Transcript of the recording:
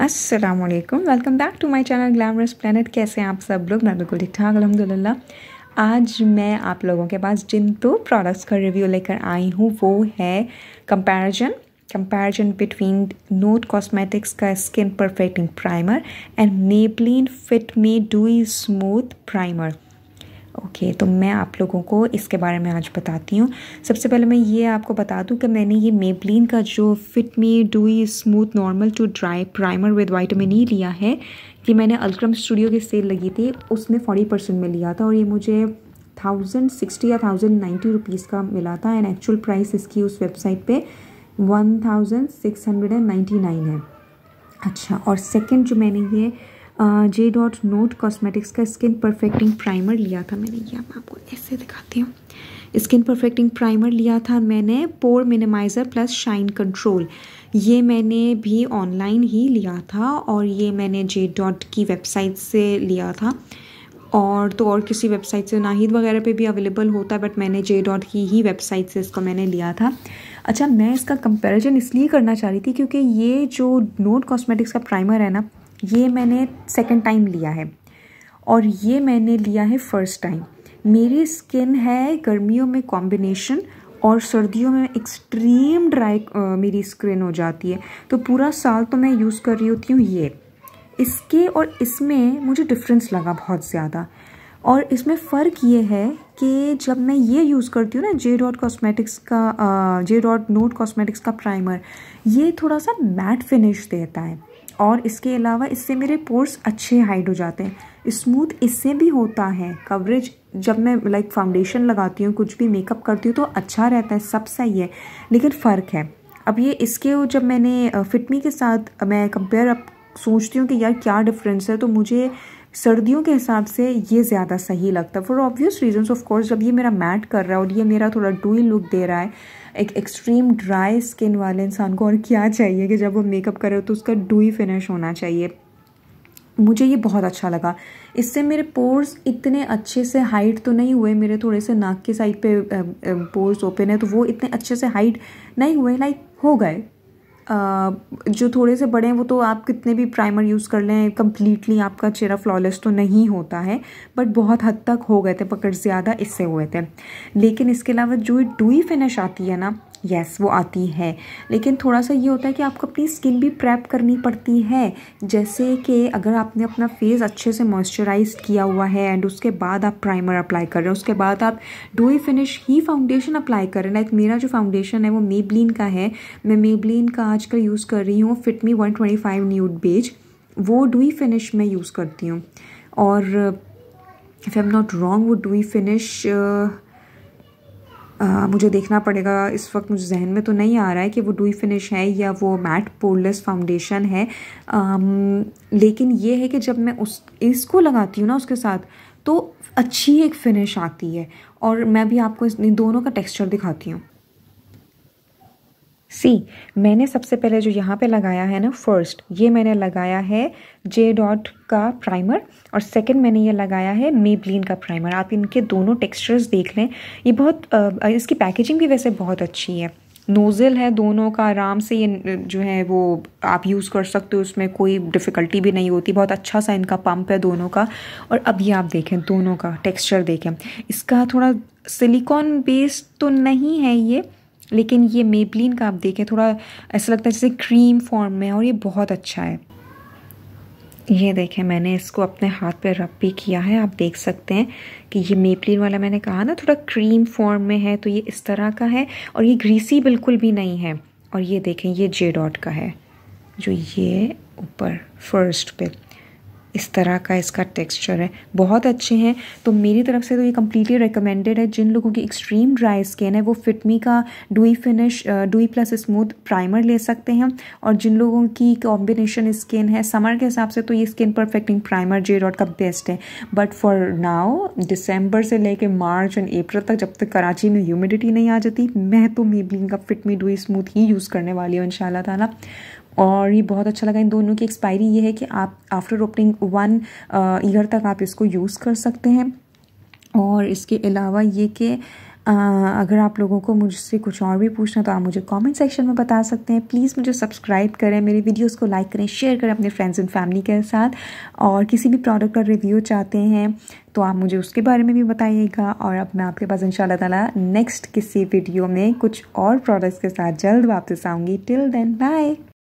अस्सलाम वालेकुम welcome back to my channel glamorous planet कैसे हैं आप सब लोग मैं बिल्कुल ठीक ठाक अलहमदिल्ला आज मैं आप लोगों के पास जिन दो प्रोडक्ट्स का रिव्यू लेकर आई हूँ वो है comparison comparison between Note cosmetics का skin perfecting primer and Maybelline fit me dewy smooth primer okay okay, तो मैं आप लोगों को इसके बारे में आज बताती हूँ सबसे पहले मैं ये आपको बता दूँ कि मैंने ये मेबलिन का जो fit me dewy smooth normal to dry primer with vitamin E लिया है कि मैंने अलक्रम स्टूडियो की सेल लगी थी उसमें फोर्टी परसेंट में लिया था और ये मुझे थाउजेंड सिक्सटी या थाउजेंड नाइन्टी रुपीज़ का मिला था एंड एक्चुअल प्राइस इसकी उस वेबसाइट पर one thousand six hundred and ninety nine है अच्छा और सेकेंड जो मैंने ये जे डॉट नोट कॉस्मेटिक्स का स्किन परफेक्टिंग प्राइमर लिया था मैंने ये मैं आपको ऐसे दिखाती हूँ स्किन परफेक्टिंग प्राइमर लिया था मैंने pore minimiser plus shine control ये मैंने भी ऑनलाइन ही लिया था और ये मैंने जे डॉट की वेबसाइट से लिया था और तो और किसी वेबसाइट से नाहिद वगैरह पे भी अवेलेबल होता है बट मैंने जे डॉट की ही वेबसाइट से इसको मैंने लिया था अच्छा मैं इसका कंपैरिजन इसलिए करना चाह रही थी क्योंकि ये जो नोट कॉस्मेटिक्स का प्राइमर है ना ये मैंने सेकेंड टाइम लिया है और ये मैंने लिया है फर्स्ट टाइम मेरी स्किन है गर्मियों में कॉम्बिनेशन और सर्दियों में एक्सट्रीम ड्राई मेरी स्किन हो जाती है तो पूरा साल तो मैं यूज़ कर रही होती हूँ ये इसके और इसमें मुझे डिफरेंस लगा बहुत ज़्यादा और इसमें फ़र्क ये है कि जब मैं ये यूज़ करती हूँ ना जे डॉट कॉस्मेटिक्स का जे डॉट नोट कॉस्मेटिक्स का प्राइमर ये थोड़ा सा मैट फिनिश देता है और इसके अलावा इससे मेरे पोर्स अच्छे हाइड हो जाते हैं स्मूथ इससे भी होता है कवरेज जब मैं लाइक फाउंडेशन लगाती हूँ कुछ भी मेकअप करती हूँ तो अच्छा रहता है सब सही है लेकिन फ़र्क है अब ये इसके जब मैंने फिटमी के साथ मैं कंपेयर अब सोचती हूँ कि यार क्या डिफरेंस है तो मुझे सर्दियों के हिसाब से ये ज़्यादा सही लगता है for obvious reason of course जब ये मेरा मैट कर रहा है और ये मेरा थोड़ा डुई लुक दे रहा है एक एक्सट्रीम ड्राई स्किन वाले इंसान को और क्या चाहिए कि जब वो मेकअप करे तो उसका डुई फिनिश होना चाहिए मुझे ये बहुत अच्छा लगा इससे मेरे पोर्स इतने अच्छे से हाइट तो नहीं हुए मेरे थोड़े से नाक के साइड पे पोर्स ओपन है तो वो इतने अच्छे से हाइट नहीं हुए लाइक हो गए जो थोड़े से बड़े हैं वो तो आप कितने भी प्राइमर यूज़ कर लें कम्प्लीटली आपका चेहरा फ्लॉलेस तो नहीं होता है बट बहुत हद तक हो गए थे पकड़ ज़्यादा इससे हुए थे लेकिन इसके अलावा जो डुई फिनिश आती है ना यस yes, वो आती है लेकिन थोड़ा सा ये होता है कि आपको अपनी स्किन भी प्रेप करनी पड़ती है जैसे कि अगर आपने अपना फेस अच्छे से मॉइस्चराइज किया हुआ है एंड उसके बाद आप प्राइमर अप्लाई कर रहे हैं उसके बाद आप डोई फिनिश ही फाउंडेशन अप्लाई कर रहे हैं लाइक मेरा जो फाउंडेशन है वो मेबलिन का है मैं मेबलिन का आजकल यूज़ कर रही हूँ Fit Me one twenty five nude beige वो डुई फिनिश मैं यूज़ करती हूँ और if I am not wrong वो डुई फिनिश uh, आ, मुझे देखना पड़ेगा इस वक्त मुझे जहन में तो नहीं आ रहा है कि वो डुई फिनिश है या वो मैट पोरलेस फाउंडेशन है आम, लेकिन ये है कि जब मैं उस इसको लगाती हूँ ना उसके साथ तो अच्छी एक फिनिश आती है और मैं भी आपको इन दोनों का टेक्सचर दिखाती हूँ सी मैंने सबसे पहले जो यहाँ पे लगाया है ना फर्स्ट ये मैंने लगाया है जे डॉट का प्राइमर और सेकंड मैंने ये लगाया है मेबलिन का प्राइमर आप इनके दोनों टेक्सचर्स देख लें ये बहुत इसकी पैकेजिंग भी वैसे बहुत अच्छी है नोज़ल है दोनों का आराम से ये जो है वो आप यूज़ कर सकते हो उसमें कोई डिफ़िकल्टी भी नहीं होती बहुत अच्छा सा इनका पंप है दोनों का और अब ये आप देखें दोनों का टेक्सचर देखें इसका थोड़ा सिलिकॉन बेस्ड तो नहीं है ये लेकिन ये मेबलिन का आप देखें थोड़ा ऐसा लगता है जैसे क्रीम फॉर्म में और ये बहुत अच्छा है ये देखें मैंने इसको अपने हाथ पे रब भी किया है आप देख सकते हैं कि ये मेपलिन वाला मैंने कहा ना थोड़ा क्रीम फॉर्म में है तो ये इस तरह का है और ये ग्रीसी बिल्कुल भी नहीं है और ये देखें ये जे डॉट का है जो ये ऊपर फर्स्ट पे इस तरह का इसका टेक्सचर है बहुत अच्छे हैं तो मेरी तरफ से तो ये कम्प्लीटली रिकमेंडेड है जिन लोगों की एक्सट्रीम ड्राई स्किन है वो फिटमी का dewy finish dewy plus smooth primer ले सकते हैं और जिन लोगों की कॉम्बिनेशन स्किन है समर के हिसाब से तो ये skin perfecting primer J dot का बेस्ट है बट फॉर नाउ डिसम्बर से लेके मार्च एंड अप्रैल तक जब तक कराची में ह्यूमिडिटी नहीं आ जाती मैं तो मेबलिन का फिटमी डुई स्मूथ ही यूज़ करने वाली हूँ इन शाला और ये बहुत अच्छा लगा इन दोनों की एक्सपायरी ये है कि आप आफ्टर ओपनिंग वन ईयर तक आप इसको यूज़ कर सकते हैं और इसके अलावा ये कि uh, अगर आप लोगों को मुझसे कुछ और भी पूछना तो आप मुझे कमेंट सेक्शन में बता सकते हैं प्लीज़ मुझे सब्सक्राइब करें मेरे वीडियोस को लाइक करें शेयर करें अपने फ्रेंड्स एंड फैमिली के साथ और किसी भी प्रोडक्ट का रिव्यू चाहते हैं तो आप मुझे उसके बारे में भी बताइएगा और अब मैं आपके पास इन ताला नेक्स्ट किसी वीडियो में कुछ और प्रोडक्ट्स के साथ जल्द वापस आऊँगी टिल देन बाय